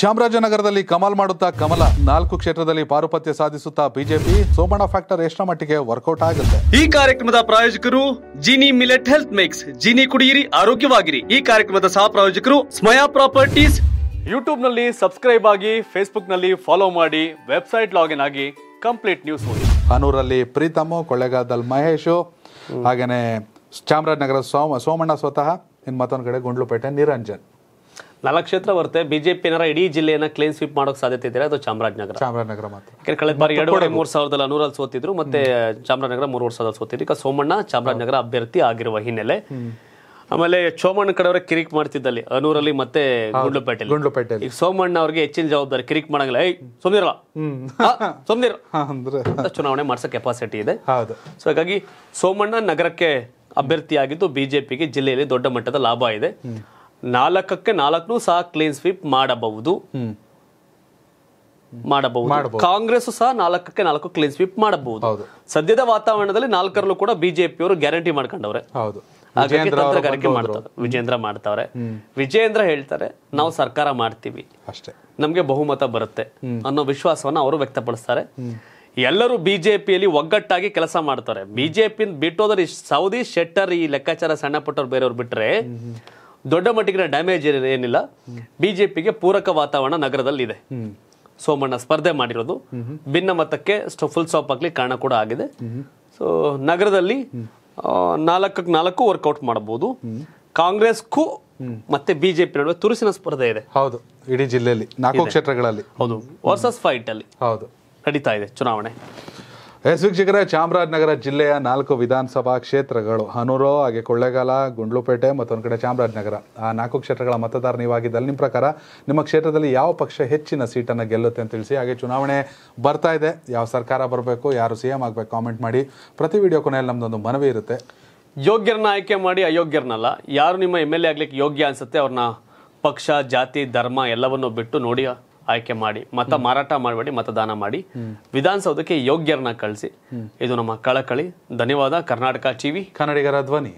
ಚಾಮರಾಜನಗರದಲ್ಲಿ ಕಮಲ್ ಮಾಡುತ್ತಾ ಕಮಲ ನಾಲ್ಕು ಕ್ಷೇತ್ರದಲ್ಲಿ ಪಾರುಪತ್ಯ ಸಾಧಿಸುತ್ತಾ ಬಿಜೆಪಿ ಸೋಮಣ್ಣ ಫ್ಯಾಕ್ಟರ್ ಎಷ್ಟರ ಮಟ್ಟಿಗೆ ವರ್ಕೌಟ್ ಆಗುತ್ತೆ ಈ ಕಾರ್ಯಕ್ರಮದ ಪ್ರಾಯೋಜಕರು Jini millet health mix Jini ಕುಡಿಯಿರಿ ಆರೋಗ್ಯವಾಗಿರಿ ಈ ಕಾರ್ಯಕ್ರಮದ ಸಹ ಪ್ರಾಯೋಜಕರು ಸ್ಮಯಾ ಪ್ರಾಪರ್ಟೀಸ್ ಯೂಟ್ಯೂಬ್ ನಲ್ಲಿ ಸಬ್ಸ್ಕ್ರೈಬ್ ಆಗಿ ಫೇಸ್ಬುಕ್ ನಲ್ಲಿ ಫಾಲೋ ಮಾಡಿ ವೆಬ್ಸೈಟ್ ಲಾಗಿನ್ ಆಗಿ ಕಂಪ್ಲೀಟ್ ನ್ಯೂಸ್ ನೋಡಿ ಹನೂರಲ್ಲಿ ಪ್ರೀತಮ್ ಕೊಳ್ಳೇಗಾಲದಲ್ಲಿ ಮಹೇಶ್ ಹಾಗೇನೆ ಚಾಮರಾಜನಗರ ಸೋಮ ಸೋಮಣ್ಣ ಸ್ವತಃ ಇನ್ ಮತ್ತೊಂದು ಕಡೆ ಗುಂಡ್ಲುಪೇಟೆ ನಿರಂಜನ್ ಕ್ಷೇತ್ರ ಬರುತ್ತೆ ಬಿಜೆಪಿ ಏನಾರ ಇಡೀ ಜಿಲ್ಲೆಯನ್ನ ಕ್ಲೀನ್ ಸ್ವೀಪ್ ಮಾಡೋಕೆ ಸಾಧ್ಯತೆ ಇದೆ ಅದು ಚಾಮರಾಜನಗರ ಚಾಮರಾಜನಗರ ಮಾತ್ರ ಕಳೆದ ಬಾರಿ ಎರಡುವರೆ ಮೂರು ಸಾವಿರದ ಅನೂರಲ್ಲಿ ಸೋತಿದ್ರು ಮತ್ತೆ ಚಾಮರಾಜನಗರ ಮೂರು ಸಾವಿರದಲ್ಲಿ ಸೋತಿದ್ರು ಈಗ ಸೋಮಣ್ಣ ಚಾಮರಾಜನಗರ ಅಭ್ಯರ್ಥಿ ಆಗಿರುವ ಹಿನ್ನೆಲೆ ಆಮೇಲೆ ಚೋಮಣ್ಣ ಕಡೆಯವರ ಕಿರಿಕ್ ಮಾಡ್ತಿದ್ದಲ್ಲಿ ಅನೂರಲ್ಲಿ ಮತ್ತೆ ಗುಂಡ್ಲುಪೇಟೆ ಗುಂಡ್ಲುಪೇಟೆ ಈಗ ಸೋಮಣ್ಣ ಅವರಿಗೆ ಹೆಚ್ಚಿನ ಜವಾಬ್ದಾರಿ ಕಿರಿಕ್ ಮಾಡಂಗಿಲ್ಲ ಏಯ್ ಸುಮ್ನಿರಲ್ಲ ಚುನಾವಣೆ ಮಾಡಿಸೋ ಕೆಪಾಸಿಟಿ ಇದೆ ಸೊ ಹಾಗಾಗಿ ಸೋಮಣ್ಣ ನಗರಕ್ಕೆ ಆಗಿದ್ದು ಬಿಜೆಪಿಗೆ ಜಿಲ್ಲೆಯಲ್ಲಿ ದೊಡ್ಡ ಮಟ್ಟದ ಲಾಭ ಇದೆ ನಾಲ್ಕಕ್ಕೆ ನಾಲ್ಕು ಸಹ ಕ್ಲೀನ್ ಸ್ವೀಪ್ ಮಾಡಬಹುದು ಮಾಡಬಹುದು ಕಾಂಗ್ರೆಸ್ ಸಹ ನಾಲ್ಕಕ್ಕೆ ನಾಲ್ಕು ಕ್ಲೀನ್ ಸ್ವೀಪ್ ಮಾಡಬಹುದು ಸದ್ಯದ ವಾತಾವರಣದಲ್ಲಿ ನಾಲ್ಕರಲ್ಲೂ ಕೂಡ ಬಿಜೆಪಿ ಅವರು ಗ್ಯಾರಂಟಿ ಮಾಡ್ಕೊಂಡವ್ರೆ ತಂತ್ರಗಾರಿಕೆ ಮಾಡ್ತಾರೆ ವಿಜೇಂದ್ರ ಮಾಡ್ತಾವ್ರೆ ವಿಜೇಂದ್ರ ಹೇಳ್ತಾರೆ ನಾವು ಸರ್ಕಾರ ಮಾಡ್ತೀವಿ ಅಷ್ಟೇ ನಮ್ಗೆ ಬಹುಮತ ಬರುತ್ತೆ ಅನ್ನೋ ವಿಶ್ವಾಸವನ್ನ ಅವರು ವ್ಯಕ್ತಪಡಿಸ್ತಾರೆ ಎಲ್ಲರೂ ಬಿಜೆಪಿಯಲ್ಲಿ ಒಗ್ಗಟ್ಟಾಗಿ ಕೆಲಸ ಮಾಡ್ತಾರೆ ಬಿಜೆಪಿ ಬಿಟ್ಟೋದ್ರೆ ಸೌದಿ ಶೆಟ್ಟರ್ ಈ ಲೆಕ್ಕಾಚಾರ ಸಣ್ಣ ಪುಟ್ಟರು ಬೇರೆಯವ್ರು ಬಿಟ್ರೆ ದೊಡ್ಡ ಮಟ್ಟಿಗಿನ ಡ್ಯಾಮೇಜ್ ಏನಿಲ್ಲ ಬಿಜೆಪಿಗೆ ಪೂರಕ ವಾತಾವರಣ ನಗರದಲ್ಲಿ ಇದೆ ಸೋಮಣ್ಣ ಸ್ಪರ್ಧೆ ಮಾಡಿರೋದು ಭಿನ್ನ ಮತಕ್ಕೆ ಫುಲ್ ಸ್ಟಾಪ್ ಆಗ್ಲಿ ಕಾರಣ ಕೂಡ ಆಗಿದೆ ಸೊ ನಗರದಲ್ಲಿ ನಾಲ್ಕಕ್ಕೆ ನಾಲ್ಕು ವರ್ಕೌಟ್ ಮಾಡಬಹುದು ಕಾಂಗ್ರೆಸ್ಗೂ ಮತ್ತೆ ಬಿಜೆಪಿ ನಡುವೆ ತುರುಸಿನ ಸ್ಪರ್ಧೆ ಇದೆ ಹೌದು ಇಡೀ ಜಿಲ್ಲೆಯಲ್ಲಿ ನಾಲ್ಕು ಕ್ಷೇತ್ರಗಳಲ್ಲಿ ಹೌದು ವರ್ಸಸ್ ಫೈಟ್ ಅಲ್ಲಿ ಹೌದು ನಡೀತಾ ಇದೆ ಚುನಾವಣೆ ಎಸ್ ವೀಕ್ಷಕರ ಚಾಮರಾಜನಗರ ಜಿಲ್ಲೆಯ ನಾಲ್ಕು ವಿಧಾನಸಭಾ ಕ್ಷೇತ್ರಗಳು ಹನೂರು ಹಾಗೆ ಕೊಳ್ಳೇಗಾಲ ಗುಂಡ್ಲುಪೇಟೆ ಒಂದು ಕಡೆ ಚಾಮರಾಜನಗರ ಆ ನಾಲ್ಕು ಕ್ಷೇತ್ರಗಳ ಮತದಾರ ನೀವಾಗಿದ್ದಲ್ಲಿ ನಿಮ್ಮ ಪ್ರಕಾರ ನಿಮ್ಮ ಕ್ಷೇತ್ರದಲ್ಲಿ ಯಾವ ಪಕ್ಷ ಹೆಚ್ಚಿನ ಸೀಟನ್ನು ಗೆಲ್ಲುತ್ತೆ ಅಂತ ತಿಳಿಸಿ ಹಾಗೆ ಚುನಾವಣೆ ಬರ್ತಾ ಇದೆ ಯಾವ ಸರ್ಕಾರ ಬರಬೇಕು ಯಾರು ಸಿ ಎಂ ಆಗಬೇಕು ಕಾಮೆಂಟ್ ಮಾಡಿ ಪ್ರತಿ ವಿಡಿಯೋ ಕೊನೆಯಲ್ಲಿ ನಮ್ಮದೊಂದು ಮನವಿ ಇರುತ್ತೆ ಯೋಗ್ಯರನ್ನ ಆಯ್ಕೆ ಮಾಡಿ ಅಯೋಗ್ಯರನ್ನಲ್ಲ ಯಾರು ನಿಮ್ಮ ಎಮ್ ಎಲ್ ಎ ಆಗ್ಲಿಕ್ಕೆ ಯೋಗ್ಯ ಅನಿಸುತ್ತೆ ಅವ್ರನ್ನ ಪಕ್ಷ ಜಾತಿ ಧರ್ಮ ಎಲ್ಲವನ್ನು ಬಿಟ್ಟು ನೋಡಿ ಆಯ್ಕೆ ಮಾಡಿ ಮತ ಮಾರಾಟ ಮಾಡಬೇಡಿ ಮತದಾನ ಮಾಡಿ ವಿಧಾನಸೌಧಕ್ಕೆ ಯೋಗ್ಯರನ್ನ ಕಳಿಸಿ ಇದು ನಮ್ಮ ಕಳಕಳಿ ಧನ್ಯವಾದ ಕರ್ನಾಟಕ ಟಿವಿ ಕನ್ನಡಿಗರ ಧ್ವನಿ